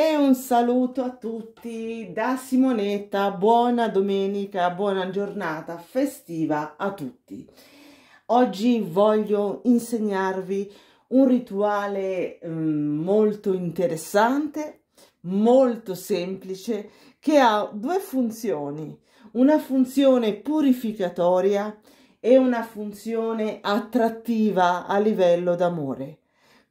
E un saluto a tutti da Simonetta, buona domenica, buona giornata festiva a tutti. Oggi voglio insegnarvi un rituale mm, molto interessante, molto semplice, che ha due funzioni, una funzione purificatoria e una funzione attrattiva a livello d'amore.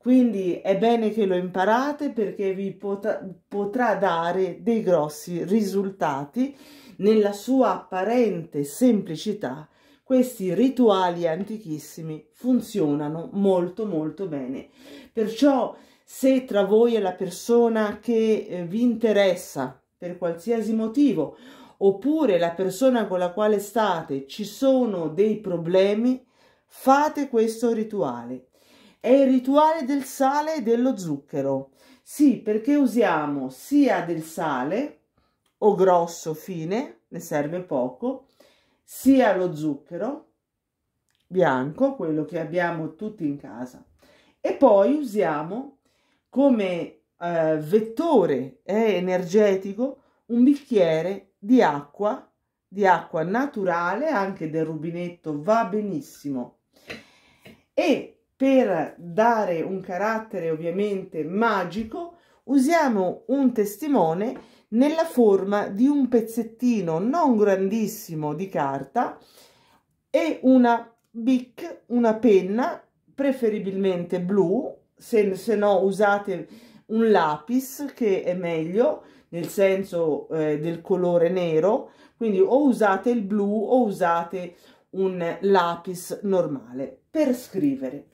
Quindi è bene che lo imparate perché vi potrà, potrà dare dei grossi risultati nella sua apparente semplicità. Questi rituali antichissimi funzionano molto molto bene. Perciò se tra voi è la persona che eh, vi interessa per qualsiasi motivo oppure la persona con la quale state ci sono dei problemi, fate questo rituale è il rituale del sale e dello zucchero. Sì, perché usiamo sia del sale o grosso fine, ne serve poco, sia lo zucchero bianco, quello che abbiamo tutti in casa. E poi usiamo come eh, vettore eh, energetico un bicchiere di acqua, di acqua naturale, anche del rubinetto va benissimo. E per dare un carattere ovviamente magico, usiamo un testimone nella forma di un pezzettino non grandissimo di carta e una bic, una penna, preferibilmente blu, se, se no usate un lapis che è meglio nel senso eh, del colore nero, quindi o usate il blu o usate un lapis normale per scrivere.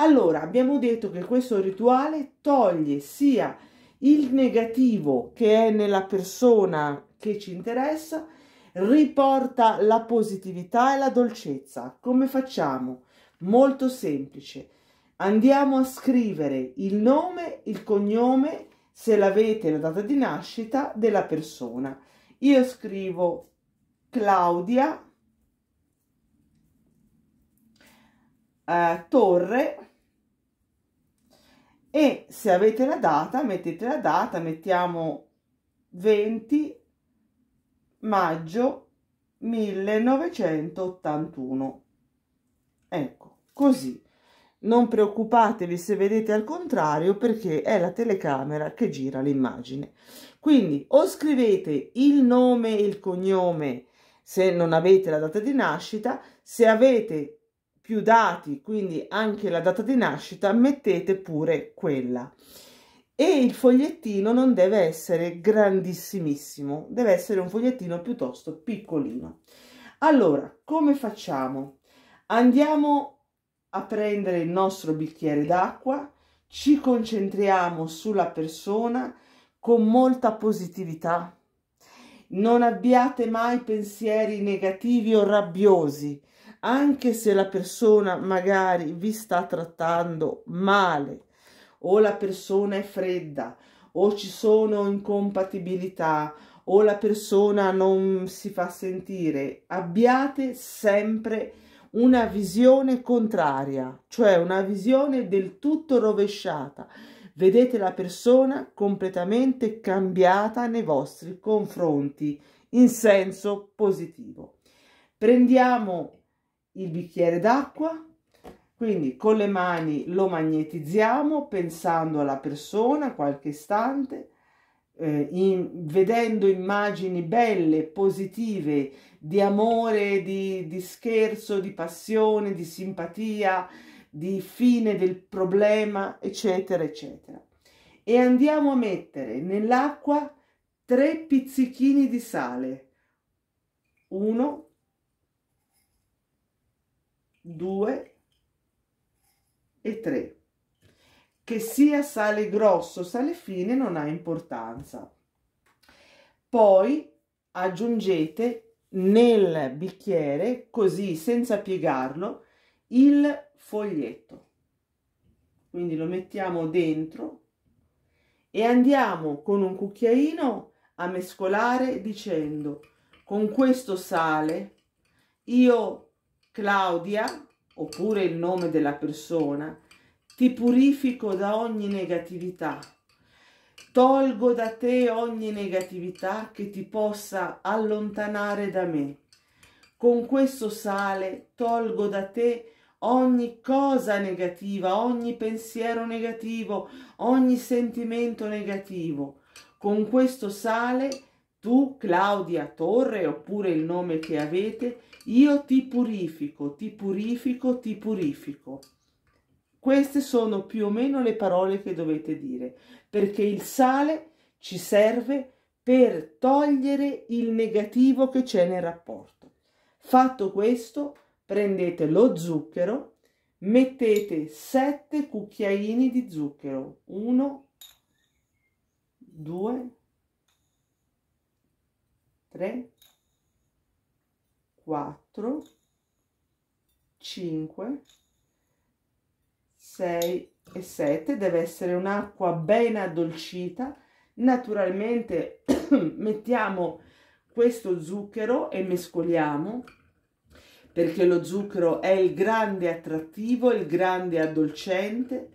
Allora, abbiamo detto che questo rituale toglie sia il negativo che è nella persona che ci interessa, riporta la positività e la dolcezza. Come facciamo? Molto semplice. Andiamo a scrivere il nome, il cognome, se l'avete la data di nascita della persona. Io scrivo Claudia eh, Torre e se avete la data mettete la data mettiamo 20 maggio 1981 ecco così non preoccupatevi se vedete al contrario perché è la telecamera che gira l'immagine quindi o scrivete il nome e il cognome se non avete la data di nascita se avete più dati, quindi anche la data di nascita, mettete pure quella. E il fogliettino non deve essere grandissimissimo, deve essere un fogliettino piuttosto piccolino. Allora, come facciamo? Andiamo a prendere il nostro bicchiere d'acqua, ci concentriamo sulla persona con molta positività. Non abbiate mai pensieri negativi o rabbiosi anche se la persona magari vi sta trattando male o la persona è fredda o ci sono incompatibilità o la persona non si fa sentire, abbiate sempre una visione contraria, cioè una visione del tutto rovesciata. Vedete la persona completamente cambiata nei vostri confronti in senso positivo. Prendiamo il bicchiere d'acqua, quindi con le mani lo magnetizziamo pensando alla persona qualche istante, eh, in, vedendo immagini belle, positive, di amore, di, di scherzo, di passione, di simpatia, di fine del problema, eccetera, eccetera. E andiamo a mettere nell'acqua tre pizzichini di sale, uno 2 e 3. Che sia sale grosso o sale fine non ha importanza. Poi aggiungete nel bicchiere, così senza piegarlo, il foglietto. Quindi lo mettiamo dentro e andiamo con un cucchiaino a mescolare dicendo con questo sale io Claudia oppure il nome della persona, ti purifico da ogni negatività, tolgo da te ogni negatività che ti possa allontanare da me. Con questo sale tolgo da te ogni cosa negativa, ogni pensiero negativo, ogni sentimento negativo. Con questo sale tu Claudia Torre oppure il nome che avete, io ti purifico, ti purifico, ti purifico. Queste sono più o meno le parole che dovete dire, perché il sale ci serve per togliere il negativo che c'è nel rapporto. Fatto questo, prendete lo zucchero, mettete 7 cucchiaini di zucchero, 1, 2, 3, 4, 5, 6 e 7. Deve essere un'acqua ben addolcita. Naturalmente mettiamo questo zucchero e mescoliamo perché lo zucchero è il grande attrattivo, il grande addolcente,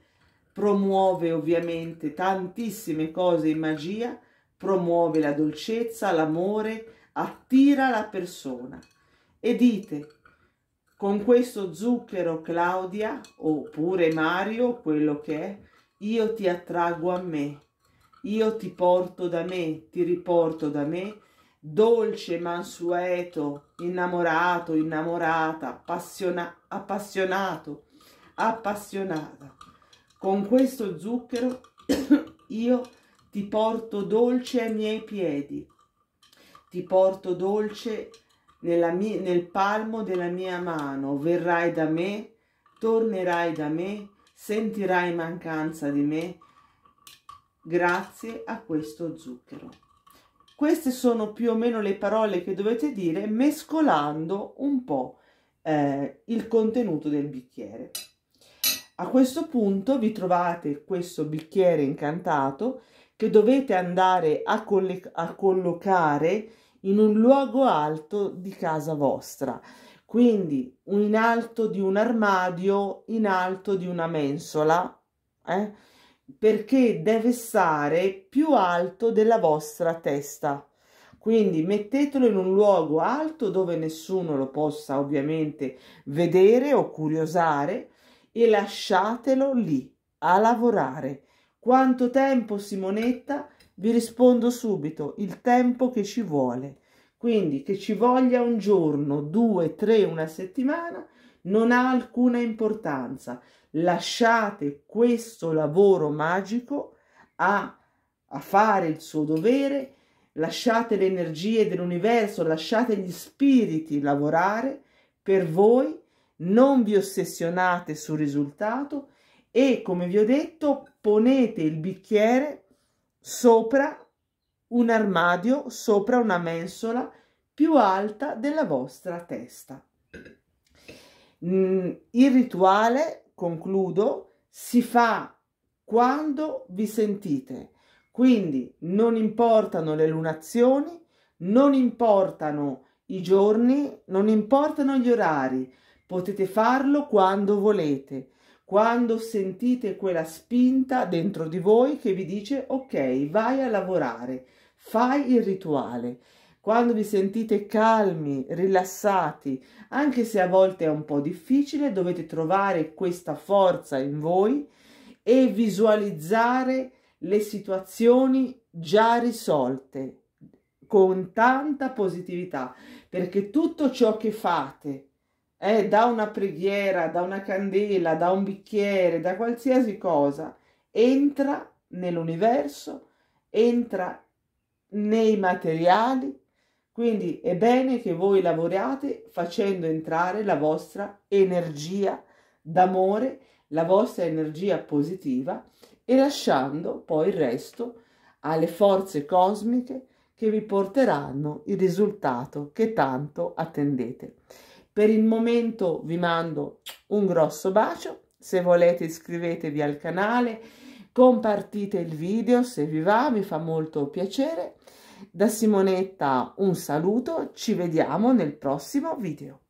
promuove ovviamente tantissime cose in magia, promuove la dolcezza, l'amore, attira la persona. E dite, con questo zucchero Claudia, oppure Mario, quello che è, io ti attraggo a me, io ti porto da me, ti riporto da me, dolce, mansueto, innamorato, innamorata, appassiona- appassionato, appassionata. Con questo zucchero io ti ti porto dolce ai miei piedi, ti porto dolce mia, nel palmo della mia mano, verrai da me, tornerai da me, sentirai mancanza di me, grazie a questo zucchero. Queste sono più o meno le parole che dovete dire mescolando un po' eh, il contenuto del bicchiere. A questo punto vi trovate questo bicchiere incantato che dovete andare a, coll- a collocare in un luogo alto di casa vostra quindi in alto di un armadio, in alto di una mensola, eh? perché deve stare più alto della vostra testa. Quindi mettetelo in un luogo alto dove nessuno lo possa ovviamente vedere o curiosare e lasciatelo lì a lavorare quanto tempo, Simonetta? Vi rispondo subito, il tempo che ci vuole. Quindi che ci voglia un giorno, due, tre, una settimana, non ha alcuna importanza. Lasciate questo lavoro magico a, a fare il suo dovere, lasciate le energie dell'universo, lasciate gli spiriti lavorare per voi, non vi ossessionate sul risultato, e come vi ho detto ponete il bicchiere sopra un armadio, sopra una mensola più alta della vostra testa. Mm, il rituale, concludo, si fa quando vi sentite. Quindi non importano le lunazioni, non importano i giorni, non importano gli orari, potete farlo quando volete quando sentite quella spinta dentro di voi che vi dice ok, vai a lavorare, fai il rituale. Quando vi sentite calmi, rilassati, anche se a volte è un po' difficile, dovete trovare questa forza in voi e visualizzare le situazioni già risolte con tanta positività, perché tutto ciò che fate eh, da una preghiera, da una candela, da un bicchiere, da qualsiasi cosa, entra nell'universo, entra nei materiali, quindi è bene che voi lavoriate facendo entrare la vostra energia d'amore, la vostra energia positiva e lasciando poi il resto alle forze cosmiche che vi porteranno il risultato che tanto attendete. Per il momento vi mando un grosso bacio, se volete iscrivetevi al canale, compartite il video se vi va, mi fa molto piacere. Da Simonetta un saluto, ci vediamo nel prossimo video.